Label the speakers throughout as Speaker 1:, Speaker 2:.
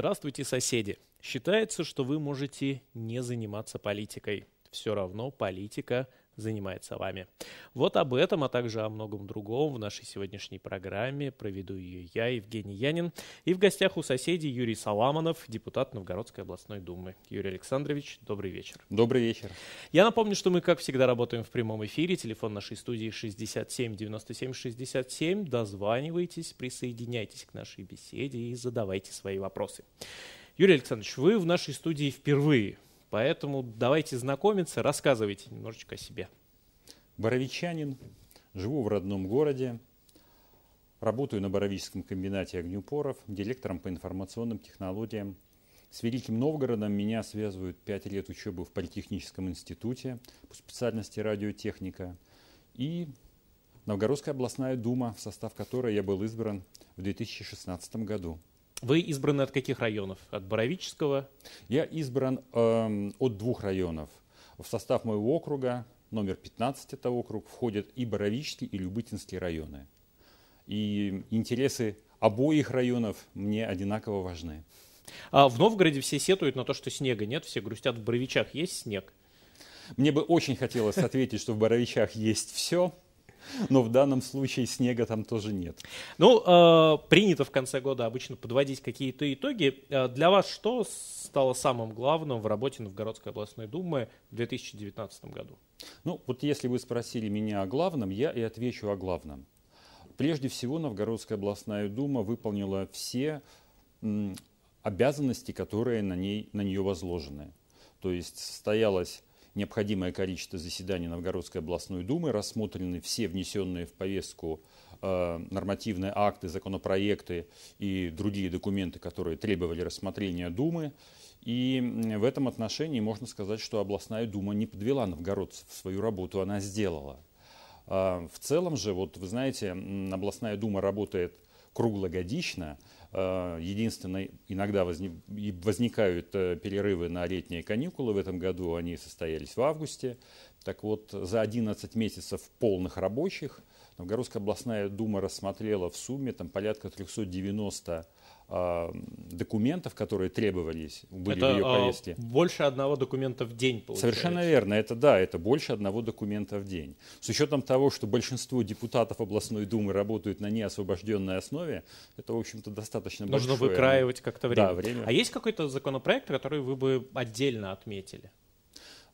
Speaker 1: Здравствуйте, соседи! Считается, что вы можете не заниматься политикой. Все равно политика занимается вами. Вот об этом, а также о многом другом в нашей сегодняшней программе проведу ее я, Евгений Янин. И в гостях у соседей Юрий Саламанов, депутат Новгородской областной думы. Юрий Александрович, добрый вечер. Добрый вечер. Я напомню, что мы, как всегда, работаем в прямом эфире. Телефон нашей студии 67 97 67. Дозванивайтесь, присоединяйтесь к нашей беседе и задавайте свои вопросы. Юрий Александрович, вы в нашей студии впервые. Поэтому давайте знакомиться, рассказывайте немножечко о себе. Боровичанин,
Speaker 2: живу в родном городе, работаю на Боровическом комбинате огнеупоров, директором по информационным технологиям. С Великим Новгородом меня связывают 5 лет учебы в Политехническом институте по специальности радиотехника и Новгородская областная дума, в состав которой я был избран в 2016 году.
Speaker 1: Вы избраны от каких районов? От Боровического?
Speaker 2: Я избран э, от двух районов. В состав моего округа, номер 15 это округ, входят и Боровический, и Любытинские районы. И интересы обоих районов мне одинаково важны.
Speaker 1: А в Новгороде все сетуют на то, что снега нет, все грустят, в Боровичах есть снег?
Speaker 2: Мне бы очень хотелось ответить, что в Боровичах есть все, но в данном случае снега там тоже нет.
Speaker 1: Ну, э, принято в конце года обычно подводить какие-то итоги. А, для вас что стало самым главным в работе Новгородской областной думы в 2019 году?
Speaker 2: Ну, вот если вы спросили меня о главном, я и отвечу о главном. Прежде всего, Новгородская областная дума выполнила все обязанности, которые на, ней, на нее возложены. То есть состоялась необходимое количество заседаний Новгородской областной думы, рассмотрены все внесенные в повестку э, нормативные акты, законопроекты и другие документы, которые требовали рассмотрения Думы. И в этом отношении можно сказать, что областная Дума не подвела новгородцев, свою работу она сделала. А, в целом же, вот вы знаете, областная Дума работает круглогодично, Э, единственное, иногда возникают э, перерывы на летние каникулы. В этом году они состоялись в августе. Так вот, за 11 месяцев полных рабочих Новгородская областная дума рассмотрела в сумме там, порядка 390 Э, документов, которые требовались, были это, в ее э, повестке.
Speaker 1: больше одного документа в день, получается. Совершенно
Speaker 2: верно. Это да, это больше одного документа в день. С учетом того, что большинство депутатов областной думы работают на неосвобожденной основе, это, в общем-то, достаточно Нужно большое. выкраивать как-то время. Да, время. А
Speaker 1: есть какой-то законопроект, который вы бы отдельно отметили?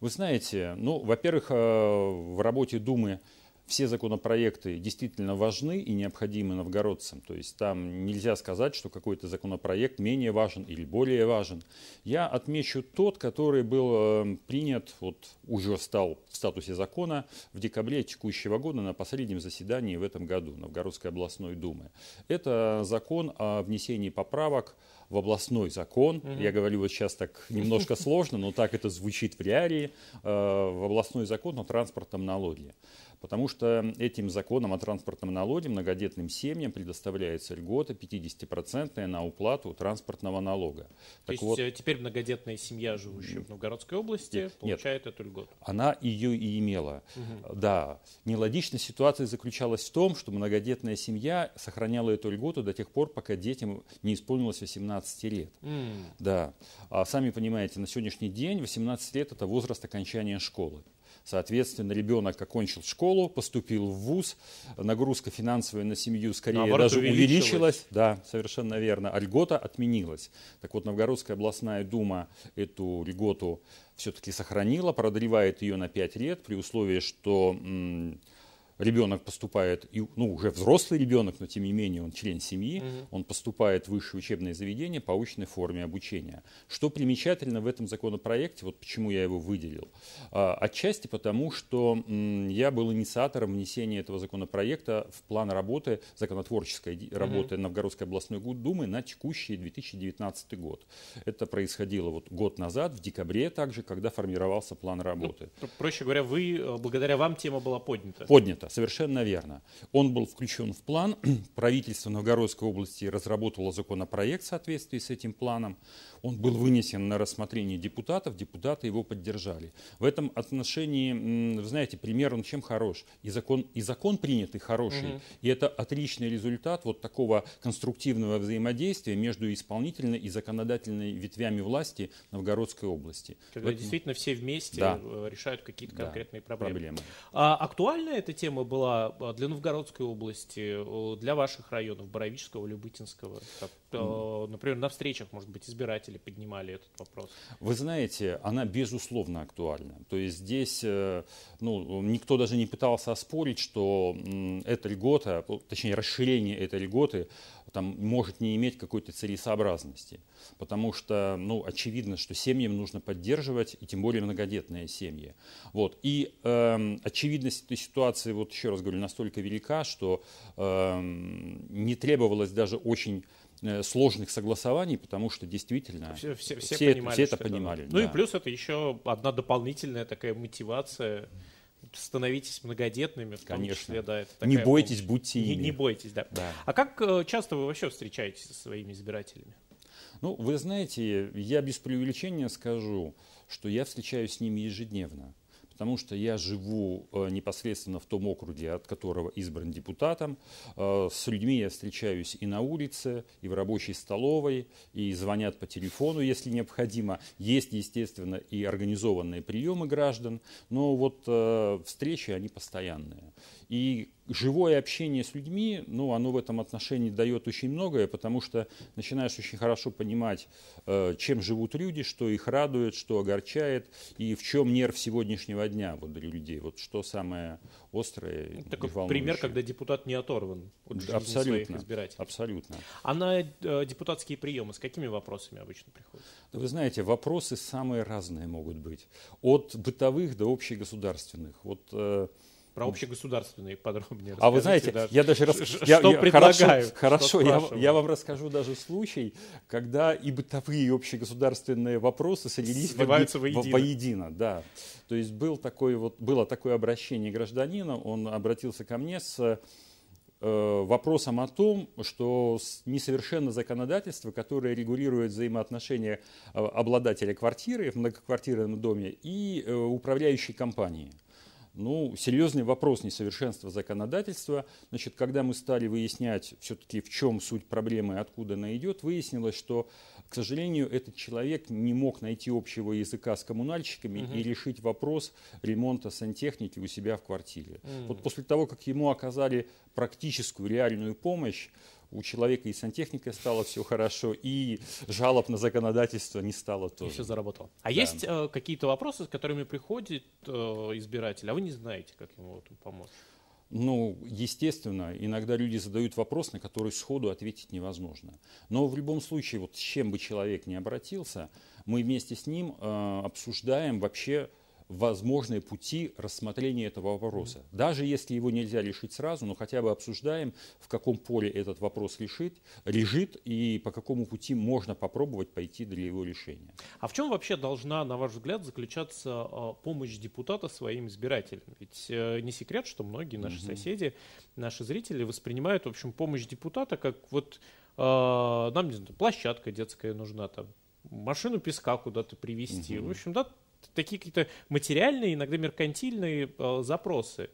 Speaker 2: Вы знаете, ну, во-первых, э, в работе Думы все законопроекты действительно важны и необходимы новгородцам. То есть там нельзя сказать, что какой-то законопроект менее важен или более важен. Я отмечу тот, который был эм, принят, вот уже стал в статусе закона в декабре текущего года на последнем заседании в этом году Новгородской областной думы. Это закон о внесении поправок в областной закон. Угу. Я говорю вот сейчас так немножко сложно, но так это звучит в реалии. Э, в областной закон о транспортном налоге. Потому что этим законом о транспортном налоге многодетным семьям предоставляется льгота 50% на уплату транспортного налога. То так есть вот,
Speaker 1: э, теперь многодетная семья, живущая в Новгородской области, получает нет, эту льготу?
Speaker 2: Она ее и имела. Угу. Да. Нелогичная ситуация заключалась в том, что многодетная семья сохраняла эту льготу до тех пор, пока детям не исполнилось 18 лет. Mm. Да. А сами понимаете, на сегодняшний день 18 лет – это возраст окончания школы. Соответственно, ребенок окончил школу, поступил в ВУЗ, нагрузка финансовая на семью скорее Наоборот, даже увеличилась. Да, совершенно верно. А льгота отменилась. Так вот, Новгородская областная дума эту льготу все-таки сохранила, продлевает ее на 5 лет при условии, что ребенок поступает, ну, уже взрослый ребенок, но тем не менее он член семьи, угу. он поступает в высшее учебное заведение по очной форме обучения. Что примечательно в этом законопроекте, вот почему я его выделил? А, отчасти потому, что я был инициатором внесения этого законопроекта в план работы, законотворческой работы угу. Новгородской областной думы на текущий 2019 год. Это происходило вот год назад, в декабре также, когда формировался план ну, работы.
Speaker 1: Ну, проще говоря, вы, э, благодаря вам тема была поднята. Поднята
Speaker 2: проекта. Совершенно верно. Он был включен в план. Правительство Новгородской области разработало законопроект в соответствии с этим планом. Он был вынесен на рассмотрение депутатов, депутаты его поддержали. В этом отношении, вы знаете, пример он чем хорош. И закон, и закон принятый хороший, угу. и это отличный результат вот такого конструктивного взаимодействия между исполнительной и законодательной ветвями власти Новгородской области. Когда этом... действительно все вместе да.
Speaker 1: Э, решают какие-то конкретные да, проблемы. проблемы. А актуальная эта тема была э, для Новгородской области, э, для ваших районов, Боровического, Любытинского? Как, Например, на встречах, может быть, избирателей слушатели поднимали этот вопрос?
Speaker 2: Вы знаете, она безусловно актуальна. То есть здесь э, ну, никто даже не пытался оспорить, что эта льгота, точнее расширение этой льготы там, может не иметь какой-то целесообразности. Потому что ну, очевидно, что семьям нужно поддерживать, и тем более многодетные семьи. Вот. И э, очевидность этой ситуации, вот еще раз говорю, настолько велика, что э, не требовалось даже очень Э, сложных согласований, потому что действительно все, все, все, все, понимали, все это понимали. Это... Ну да. и
Speaker 1: плюс это еще одна дополнительная такая мотивация становитесь многодетными, в том Конечно. числе, да. Это такая, не бойтесь, помощь. будьте ими. Не, не бойтесь, да. да. А как э, часто вы вообще встречаетесь со своими избирателями?
Speaker 2: Ну, вы знаете, я без преувеличения скажу, что я встречаюсь с ними ежедневно потому что я живу э, непосредственно в том округе, от которого избран депутатом. Э, с людьми я встречаюсь и на улице, и в рабочей столовой, и звонят по телефону, если необходимо. Есть, естественно, и организованные приемы граждан, но вот э, встречи, они постоянные. И живое общение с людьми, ну, оно в этом отношении дает очень многое, потому что начинаешь очень хорошо понимать, э, чем живут люди, что их радует, что огорчает, и в чем нерв сегодняшнего дня вот для людей, вот что самое острое Такой пример,
Speaker 1: когда депутат не оторван от жизни абсолютно, своих избирателей. Абсолютно. А на э, депутатские приемы с какими вопросами обычно приходят?
Speaker 2: Ну, вы знаете, вопросы самые разные могут быть. От бытовых до общегосударственных. Вот э, про
Speaker 1: общегосударственные подробнее. А вы знаете, даже, я даже рас... что я, предлагаю. Хорошо, что я, я вам расскажу даже случай,
Speaker 2: когда и бытовые, и общегосударственные вопросы соединились Сливаются воедино. Во, воедино да. То есть был такой вот, было такое обращение гражданина, он обратился ко мне с э, вопросом о том, что несовершенно законодательство, которое регулирует взаимоотношения э, обладателя квартиры в многоквартирном доме и э, управляющей компании – ну, серьезный вопрос несовершенства законодательства. Значит, когда мы стали выяснять все-таки, в чем суть проблемы, откуда она идет, выяснилось, что, к сожалению, этот человек не мог найти общего языка с коммунальщиками угу. и решить вопрос ремонта сантехники у себя в квартире. Угу. Вот после того, как ему оказали практическую реальную помощь, у человека и сантехника стало все хорошо, и жалоб на законодательство не стало тоже. И все заработало.
Speaker 1: А да. есть э, какие-то вопросы, с которыми приходит э, избиратель, а вы не знаете, как ему вот, помочь?
Speaker 2: Ну, естественно, иногда люди задают вопрос, на который сходу ответить невозможно. Но в любом случае, вот с чем бы человек ни обратился, мы вместе с ним э, обсуждаем вообще возможные пути рассмотрения этого вопроса. Даже если его нельзя решить сразу, но хотя бы обсуждаем, в каком поле этот вопрос решить лежит и по какому пути можно попробовать пойти для его решения.
Speaker 1: А в чем вообще должна, на ваш взгляд, заключаться а, помощь депутата своим избирателям? Ведь э, не секрет, что многие наши угу. соседи, наши зрители воспринимают, в общем, помощь депутата как вот а, нам не знаю, площадка детская нужна там, машину песка куда-то привезти. Угу. В общем, да, такие какие-то материальные, иногда меркантильные э, запросы.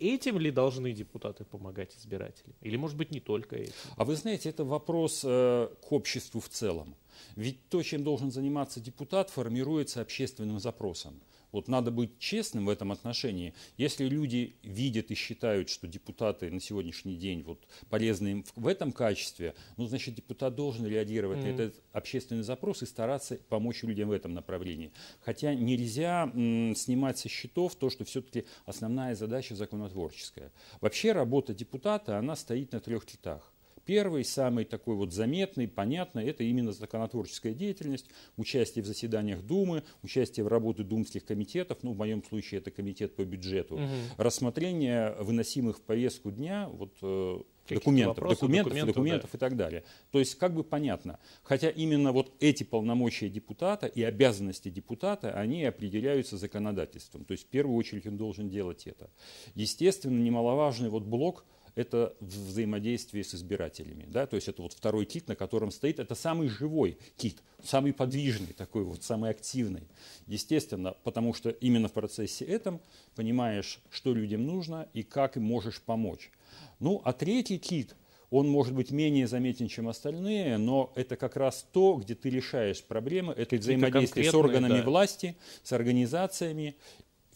Speaker 1: Этим ли должны депутаты помогать избирателям? Или, может быть, не только этим? А вы знаете, это вопрос э, к обществу
Speaker 2: в целом. Ведь то, чем должен заниматься депутат, формируется общественным запросом. Вот надо быть честным в этом отношении. Если люди видят и считают, что депутаты на сегодняшний день вот полезны им в этом качестве, ну, значит, депутат должен реагировать mm на этот общественный запрос и стараться помочь людям в этом направлении. Хотя нельзя м, снимать со счетов то, что все-таки основная задача законотворческая. Вообще работа депутата, она стоит на трех китах. Первый, самый такой вот заметный, понятный, это именно законотворческая деятельность, участие в заседаниях Думы, участие в работе думских комитетов, ну, в моем случае это комитет по бюджету, угу. рассмотрение выносимых в повестку дня, вот э, документов, вопросов, документов, документов, документов да. и так далее. То есть как бы понятно, хотя именно вот эти полномочия депутата и обязанности депутата, они определяются законодательством. То есть в первую очередь он должен делать это. Естественно, немаловажный вот блок – это взаимодействие с избирателями. Да? То есть это вот второй кит, на котором стоит, это самый живой кит, самый подвижный такой вот, самый активный. Естественно, потому что именно в процессе этом понимаешь, что людям нужно и как им можешь помочь. Ну, а третий кит, он может быть менее заметен, чем остальные, но это как раз то, где ты решаешь проблемы, это взаимодействие с органами да. власти, с организациями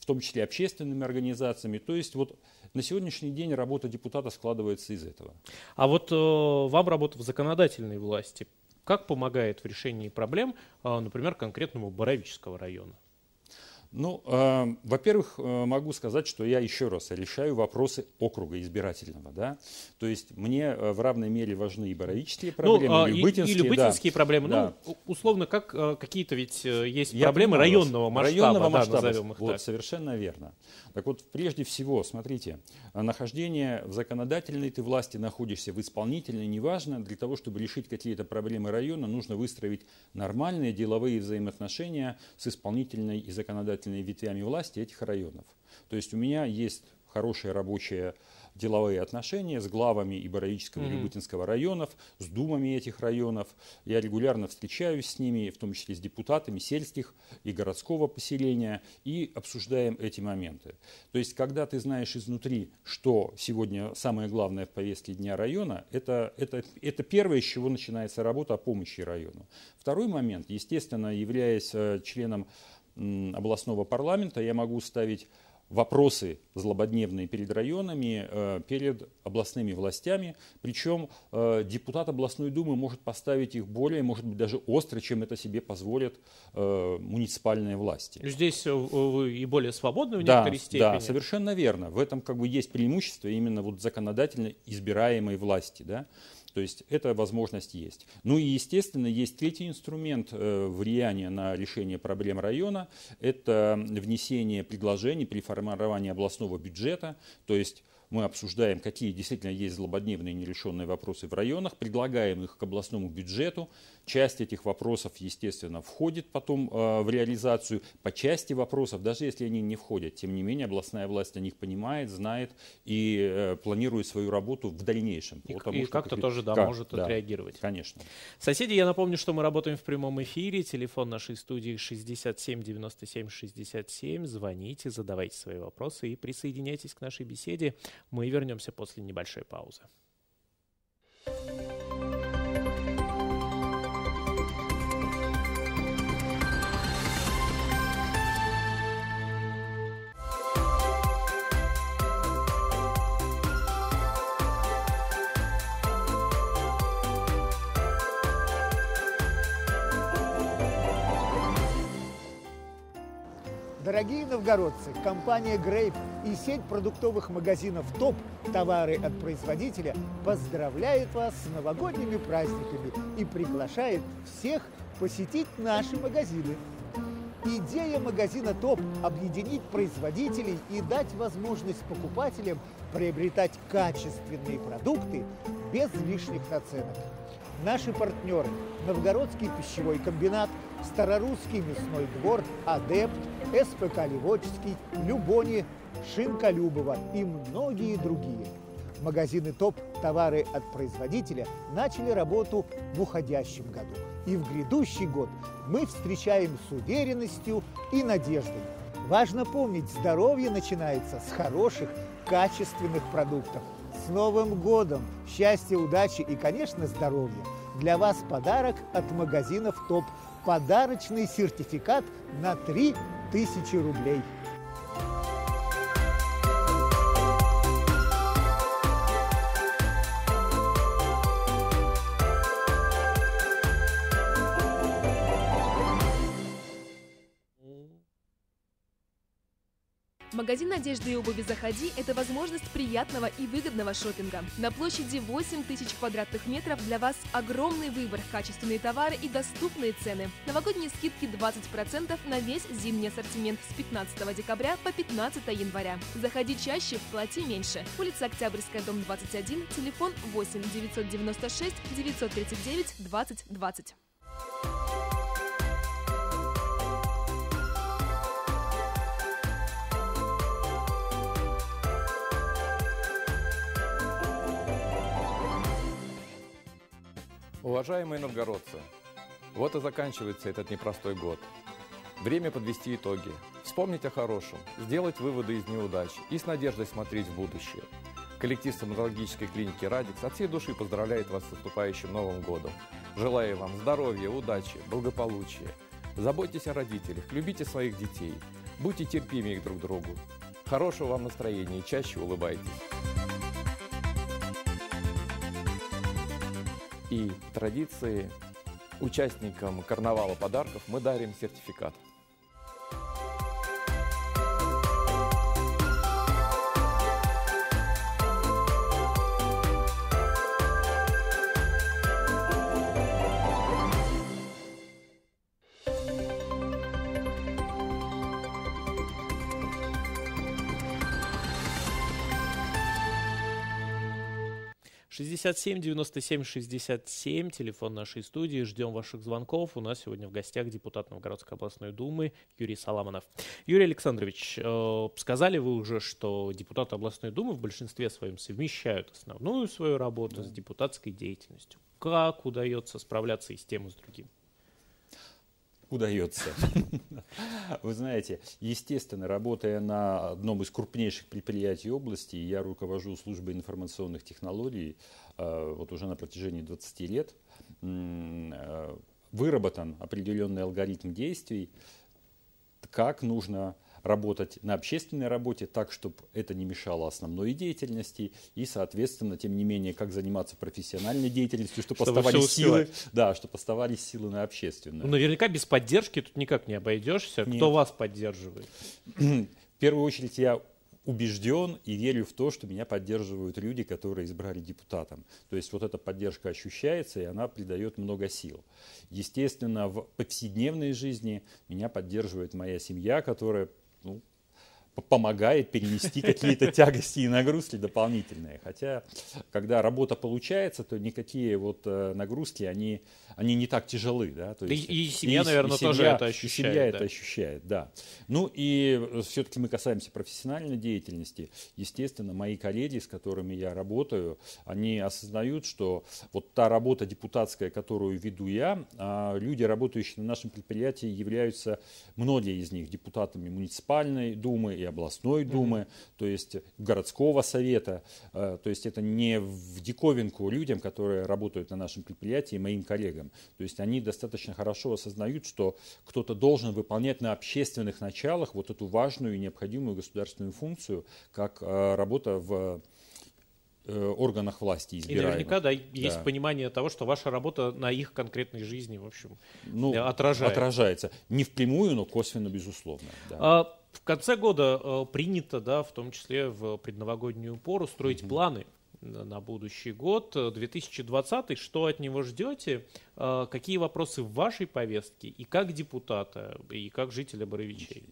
Speaker 2: том числе общественными организациями. То есть вот на сегодняшний день работа
Speaker 1: депутата складывается из этого. А вот э, вам работа в законодательной власти как помогает в решении проблем, э, например, конкретному Боровического района?
Speaker 2: Ну, эм, э, во-первых, могу сказать, что я еще раз решаю вопросы округа избирательного, да. То есть мне э, в равной мере важны и боровические ну, а, проблемы, ну, и любительские И, и да. проблемы. Да.
Speaker 1: Ну, условно, как э, какие-то ведь э, есть я проблемы понимаю, районного масштаба. Районного масштаба, назовем их вот, так.
Speaker 2: совершенно верно. Так вот, прежде всего, смотрите, нахождение в законодательной ты власти находишься, в исполнительной, неважно, для того, чтобы решить какие-то проблемы района, нужно выстроить нормальные деловые взаимоотношения с исполнительной и законодательной законодательными ветвями власти этих районов. То есть у меня есть хорошие рабочие деловые отношения с главами и Боровического, mm-hmm. и Лебутинского районов, с думами этих районов. Я регулярно встречаюсь с ними, в том числе с депутатами сельских и городского поселения, и обсуждаем эти моменты. То есть, когда ты знаешь изнутри, что сегодня самое главное в повестке дня района, это, это, это первое, с чего начинается работа о помощи району. Второй момент, естественно, являясь э, членом областного парламента я могу ставить вопросы злободневные перед районами, э, перед областными властями. Причем э, депутат областной думы может поставить их более, может быть, даже остро, чем это себе позволят э, муниципальные власти.
Speaker 1: Здесь вы и более свободны в да, некоторой степени. Да,
Speaker 2: совершенно верно. В этом как бы есть преимущество именно вот законодательно избираемой власти. Да? То есть эта возможность есть. Ну и, естественно, есть третий инструмент э, влияния на решение проблем района. Это внесение предложений при формировании областного бюджета. То есть мы обсуждаем, какие действительно есть злободневные нерешенные вопросы в районах, предлагаем их к областному бюджету, Часть этих вопросов, естественно, входит потом э, в реализацию. По части вопросов, даже если они не входят, тем не менее областная власть о них понимает, знает и э, планирует свою работу в дальнейшем. И, потому, и как-то тоже да, как, может да,
Speaker 1: отреагировать. Конечно. Соседи, я напомню, что мы работаем в прямом эфире. Телефон нашей студии 67 97 67. Звоните, задавайте свои вопросы и присоединяйтесь к нашей беседе. Мы вернемся после небольшой паузы. thank you
Speaker 3: Дорогие новгородцы, компания Грейп и сеть продуктовых магазинов ТОП «Товары от производителя» поздравляет вас с новогодними праздниками и приглашает всех посетить наши магазины. Идея магазина ТОП – объединить производителей и дать возможность покупателям приобретать качественные продукты без лишних наценок. Наши партнеры – Новгородский пищевой комбинат – Старорусский мясной двор, Адепт, СПК Левоческий, Любони, Шинколюбова и многие другие. Магазины ТОП «Товары от производителя» начали работу в уходящем году. И в грядущий год мы встречаем с уверенностью и надеждой. Важно помнить, здоровье начинается с хороших, качественных продуктов. С Новым годом! Счастья, удачи и, конечно, здоровья! Для вас подарок от магазинов ТОП подарочный сертификат на 3000 рублей. Магазин одежды и обуви «Заходи» – это возможность приятного и выгодного шопинга. На площади 8 тысяч квадратных метров для вас огромный выбор, качественные товары и доступные цены. Новогодние скидки 20% на весь зимний ассортимент с 15 декабря по 15 января. Заходи чаще, плати меньше. Улица Октябрьская, дом 21, телефон 8 996 939 20 20.
Speaker 1: Уважаемые новгородцы,
Speaker 2: вот и заканчивается этот непростой год. Время подвести итоги, вспомнить о хорошем, сделать выводы из неудач и с надеждой смотреть в будущее. Коллектив стоматологической клиники «Радикс» от всей души поздравляет вас с наступающим Новым годом. Желаю вам здоровья, удачи, благополучия. Заботьтесь о родителях, любите своих детей, будьте терпимее друг к другу. Хорошего вам настроения и чаще улыбайтесь. и традиции участникам карнавала подарков мы дарим сертификат.
Speaker 1: 67 97 67, телефон нашей студии. Ждем ваших звонков. У нас сегодня в гостях депутат Новгородской областной думы Юрий Соломонов. Юрий Александрович, э, сказали вы уже, что депутаты областной думы в большинстве своем совмещают основную свою работу да. с депутатской деятельностью. Как удается справляться и с тем, и с другим? удается. Вы знаете, естественно,
Speaker 2: работая на одном из крупнейших предприятий области, я руковожу службой информационных технологий э, вот уже на протяжении 20 лет, э, выработан определенный алгоритм действий, как нужно работать на общественной работе так, чтобы это не мешало основной деятельности и, соответственно, тем не менее, как заниматься профессиональной деятельностью, чтобы, чтобы оставались силы, да, чтобы оставались силы на общественную. Ну,
Speaker 1: наверняка без поддержки тут никак не обойдешься. Нет. Кто вас поддерживает?
Speaker 2: В первую очередь я убежден и верю в то, что меня поддерживают люди, которые избрали депутатом. То есть вот эта поддержка ощущается, и она придает много сил. Естественно, в повседневной жизни меня поддерживает моя семья, которая помогает перенести какие-то тягости и нагрузки дополнительные. Хотя, когда работа получается, то никакие вот э, нагрузки, они, они не так тяжелы. Да? То есть, и, и семья, и, наверное, и семья, тоже это ощущает. Семья да. это ощущает, да. Ну и э, все-таки мы касаемся профессиональной деятельности. Естественно, мои коллеги, с которыми я работаю, они осознают, что вот та работа депутатская, которую веду я, а люди, работающие на нашем предприятии, являются, многие из них, депутатами муниципальной думы и областной думы, то есть городского совета. Э, то есть это не в диковинку людям, которые работают на нашем предприятии, моим коллегам. То есть они достаточно хорошо осознают, что кто-то должен выполнять на общественных началах вот эту важную и необходимую государственную функцию, как э, работа в Э, органах власти избираемых. И наверняка да, есть да.
Speaker 1: понимание того, что ваша работа на их конкретной жизни, в общем, ну, отражается. Отражается.
Speaker 2: Не впрямую, но косвенно, безусловно. Да.
Speaker 1: А, в конце года э, принято, да, в том числе в предновогоднюю пору, строить угу. планы на будущий год, 2020, э, что от него ждете? Э, какие вопросы в вашей повестке и как депутата, и как жителя Боровичей?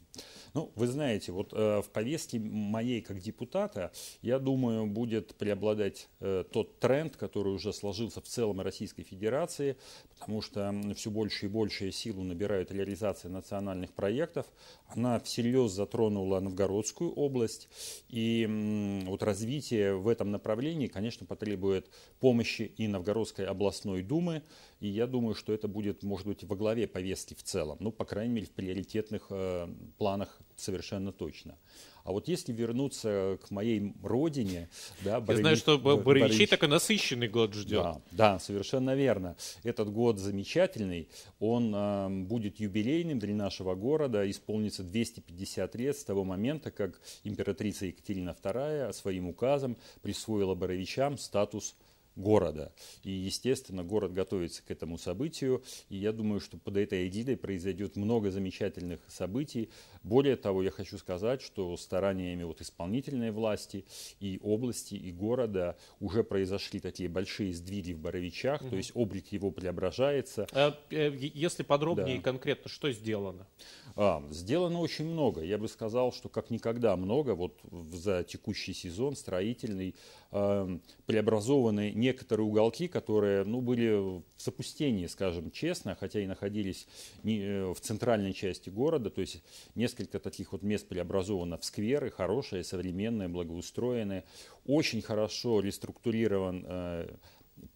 Speaker 1: Ну, вы
Speaker 2: знаете, вот э, в повестке моей как депутата, я думаю, будет преобладать э, тот тренд, который уже сложился в целом Российской Федерации, потому что все больше и больше силу набирают реализация национальных проектов. Она всерьез затронула Новгородскую область, и э, вот развитие в этом направлении, конечно, потребует помощи и Новгородской областной думы, и я думаю, что это будет, может быть, во главе повестки в целом. Ну, по крайней мере, в приоритетных э, планах совершенно точно. А вот если вернуться к моей родине, да, Борович, Я знаю, что Боровичей
Speaker 1: такой насыщенный год ждет. Да,
Speaker 2: да, совершенно верно. Этот год замечательный. Он э, будет юбилейным для нашего города. Исполнится 250 лет с того момента, как императрица Екатерина II своим указом присвоила Боровичам статус города. И, естественно, город готовится к этому событию. И я думаю, что под этой эгидой произойдет много замечательных событий. Более того, я хочу сказать, что стараниями вот исполнительной власти и области, и города уже произошли такие большие сдвиги в Боровичах, угу. то есть облик его преображается.
Speaker 1: А, э, если подробнее да. и конкретно, что сделано?
Speaker 2: А, сделано очень много. Я бы сказал, что как никогда много. Вот за текущий сезон строительный э, эм, преобразованы не некоторые уголки, которые ну, были в запустении, скажем честно, хотя и находились не, э, в центральной части города. То есть несколько таких вот мест преобразовано в скверы, хорошие, современные, благоустроенные. Очень хорошо реструктурирован э,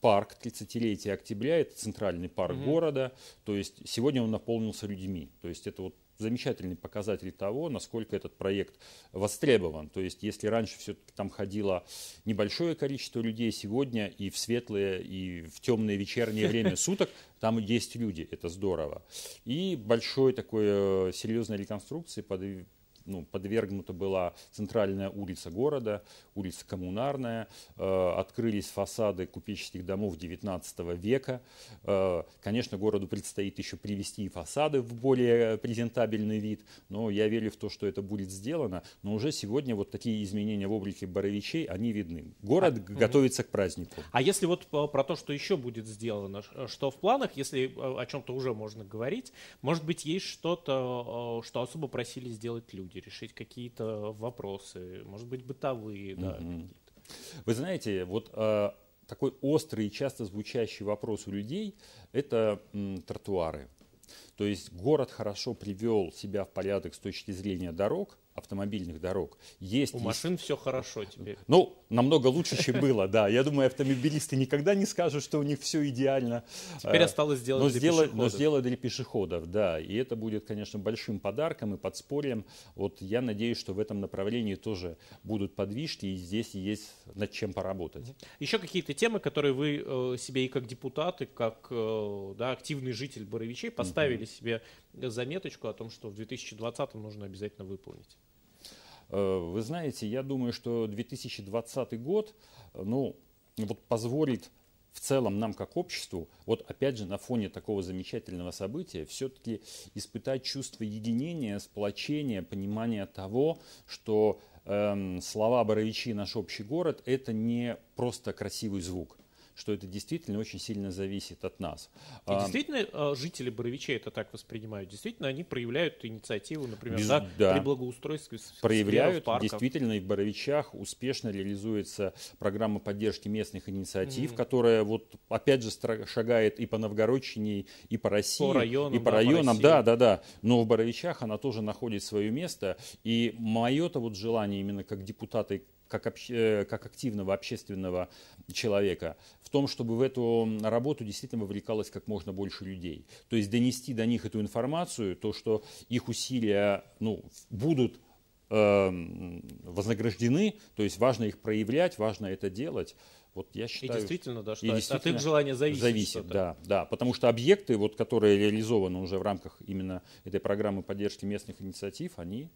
Speaker 2: парк 30-летия октября, это центральный парк угу. города. То есть сегодня он наполнился людьми. То есть это вот замечательный показатель того, насколько этот проект востребован. То есть, если раньше все-таки там ходило небольшое количество людей, сегодня и в светлое, и в темное вечернее время суток там есть люди, это здорово. И большой такой э, серьезной реконструкции под ну, подвергнута была центральная улица города, улица Коммунарная, э, открылись фасады купеческих домов XIX века. Э, конечно, городу предстоит еще привести фасады в более презентабельный вид, но я верю в то, что это будет сделано. Но уже сегодня вот такие изменения в облике Боровичей, они видны. Город а, готовится угу. к празднику.
Speaker 1: А если вот про то, что еще будет сделано, э, что в планах, если э, о чем-то уже можно говорить, может быть, есть что-то, э, что особо просили сделать люди? люди, решить какие-то вопросы, может быть, бытовые, да,
Speaker 2: угу. Вы знаете, вот э, такой острый и часто звучащий вопрос у людей – это м, тротуары. То есть город хорошо привел себя в порядок с точки зрения дорог, автомобильных дорог. Есть, У есть... машин все хорошо теперь. Ну, намного лучше, чем было, да. Я думаю, автомобилисты никогда не скажут, что у них все идеально. Теперь э, осталось сделать но для сделать, пешеходов. Но сделать для пешеходов, да. И это будет, конечно, большим подарком и подспорьем. Вот я надеюсь, что в этом направлении тоже будут подвижки, и здесь есть над чем поработать.
Speaker 1: Еще какие-то темы, которые вы э, себе и как депутаты, как э, да, активный житель Боровичей поставили себе заметочку о том, что в 2020 нужно обязательно выполнить?
Speaker 2: Э, вы знаете, я думаю, что 2020 год ну, вот позволит в целом нам как обществу, вот опять же на фоне такого замечательного события, все-таки испытать чувство единения, сплочения, понимания того, что эм, слова Боровичи «Наш общий город» — это не просто красивый звук что это действительно очень сильно зависит от нас. И а,
Speaker 1: действительно, а, жители Боровичей это так воспринимают. Действительно, они проявляют инициативу, например, Без... да, да. при благоустройстве проявляют. Парков. Действительно,
Speaker 2: и в Боровичах успешно реализуется программа поддержки местных инициатив, mm. которая вот опять же шагает и по Новгородчине, и по России, по районам, и по да, районам, по да, да, да. Но в Боровичах она тоже находит свое место. И мое-то вот желание именно как депутата и как, обще, э, как активного общественного человека, в том, чтобы в эту работу действительно вовлекалось как можно больше людей. То есть донести до них эту информацию, то, что их усилия ну, будут эм, вознаграждены, то есть важно их проявлять, важно это делать. Вот я считаю, и действительно, да, что и действительно от их желания зависит. Зависит, да, да, потому что объекты, вот, которые реализованы уже в рамках именно этой программы поддержки местных инициатив, они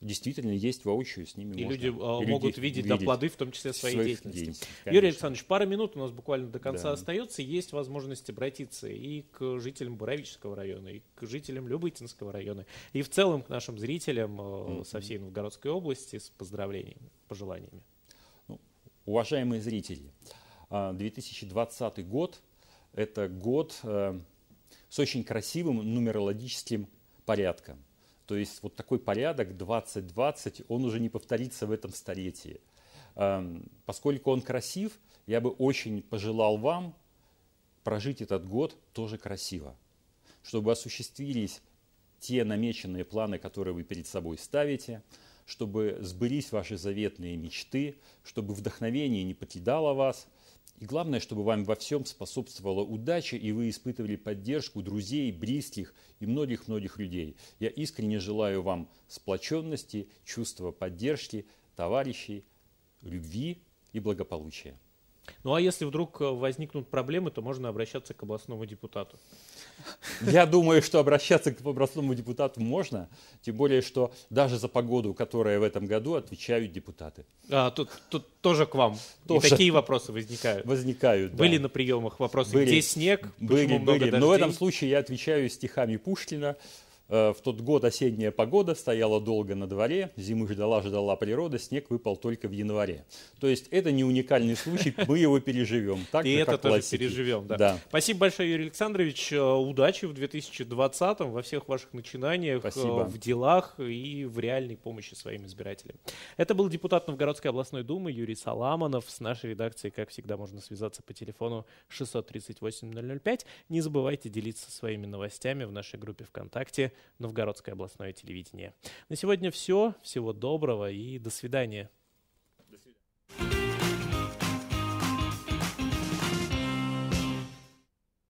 Speaker 2: действительно есть воочию с ними. И можно, люди а, и могут людей, видеть, видеть плоды, в том числе своей, деятельности. деятельности Юрий
Speaker 1: Александрович, пара минут у нас буквально до конца да. остается. Есть возможность обратиться и к жителям Боровического района, и к жителям Любытинского района, и в целом к нашим зрителям mm-hmm. со всей Новгородской области с поздравлениями, пожеланиями. Ну, уважаемые зрители,
Speaker 2: 2020 а, год – это год э, с очень красивым нумерологическим порядком – то есть вот такой порядок 20-20, он уже не повторится в этом столетии. Эм, поскольку он красив, я бы очень пожелал вам прожить этот год тоже красиво, чтобы осуществились те намеченные планы, которые вы перед собой ставите, чтобы сбылись ваши заветные мечты, чтобы вдохновение не покидало вас – и главное, чтобы вам во всем способствовала удача, и вы испытывали поддержку друзей, близких и многих-многих людей. Я искренне желаю вам сплоченности, чувства поддержки, товарищей, любви и благополучия.
Speaker 1: Ну а если вдруг э, возникнут проблемы, то можно обращаться к областному депутату.
Speaker 2: Я думаю, что обращаться к простому депутату можно, тем более, что даже за погоду, которая в этом году, отвечают депутаты.
Speaker 1: А, тут, тут тоже к вам. Тоже. И такие вопросы
Speaker 2: возникают. Возникают, да. Были на приемах вопросы, были, где снег, были, почему были. много Но в этом случае я отвечаю стихами Пушкина. Э, в тот год осенняя погода стояла долго на дворе, зиму ждала-ждала природа, снег выпал только в январе. То есть это не уникальный случай, мы его переживем. Так И же, это тоже классики. переживем, да. да.
Speaker 1: Спасибо большое, Юрий Александрович. Э, удачи в 2020 во всех ваших начинаниях, э, Спасибо. в делах и в реальной помощи своим избирателям. Это был депутат Новгородской областной думы Юрий Саламанов. С нашей редакцией, как всегда, можно связаться по телефону 638 005. Не забывайте делиться своими новостями в нашей группе ВКонтакте Новгородское областное телевидение. На сегодня все. Всего доброго и до свидания.